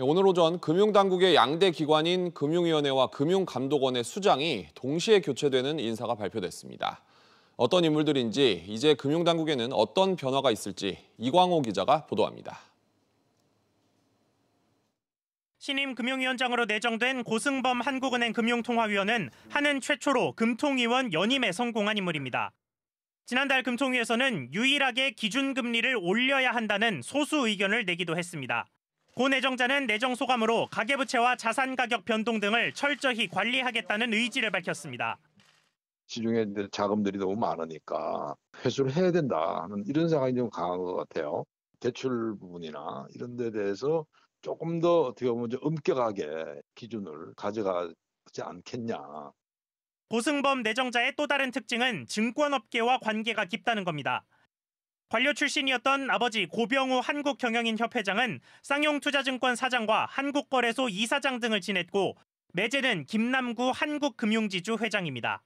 예, 오늘 오전 금융당국의 양대 기관인 금융위원회와 금융감독원의 수장이 동시에 교체되는 인사가 발표됐습니다. 어떤 인물들인지 이제 금융당국에는 어떤 변화가 있을지 이광호 기자가 보도합니다. 신임 금융위원장으로 내정된 고승범 한국은행 금융통화위원은 한은 최초로 금통위원 연임에 성공한 인물입니다. 지난달 금통위에서는 유일하게 기준금리를 올려야 한다는 소수 의견을 내기도 했습니다. 고 내정자는 내정 소감으로 가계부채와 자산 가격 변동 등을 철저히 관리하겠다는 의지를 밝혔습니다. 시중에 자금들이 너무 많으니까 회수를 해야 된다 하는 이런 상황이 좀 강한 것 같아요. 대출 부분이나 이런 데 대해서 조금 더 어떻게 보면 좀 엄격하게 기준을 가져가지 않겠냐. 고승범 내정자의 또 다른 특징은 증권업계와 관계가 깊다는 겁니다. 관료 출신이었던 아버지 고병우 한국경영인협회장은 쌍용투자증권 사장과 한국거래소 이사장 등을 지냈고 매제는 김남구 한국금융지주 회장입니다.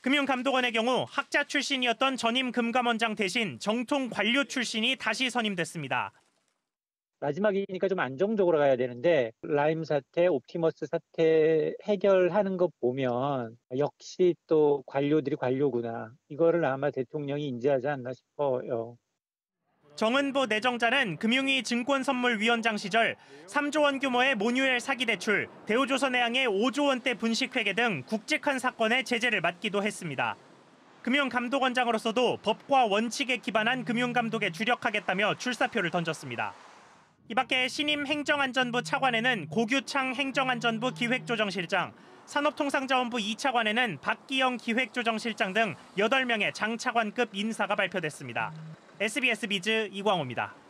금융감독원의 경우 학자 출신이었던 전임 금감원장 대신 정통 관료 출신이 다시 선임됐습니다. 마지막이니까 좀 안정적으로 가야 되는데 라임 사태, 옵티머스 사태 해결하는 것 보면 역시 또 관료들이 관료구나. 이거를 아마 대통령이 인지하지 않나 싶어요. 정은보 내정자는 금융위 증권선물위원장 시절 3조 원 규모의 모뉴엘 사기 대출, 대우조선해양의 5조 원대 분식회계 등 국직한 사건의 제재를 맡기도 했습니다. 금융감독원장으로서도 법과 원칙에 기반한 금융감독에 주력하겠다며 출사표를 던졌습니다. 이 밖에 신임 행정안전부 차관에는 고규창 행정안전부 기획조정실장, 산업통상자원부 2차관에는 박기영 기획조정실장 등 8명의 장차관급 인사가 발표됐습니다. SBS 비즈 이광호입니다.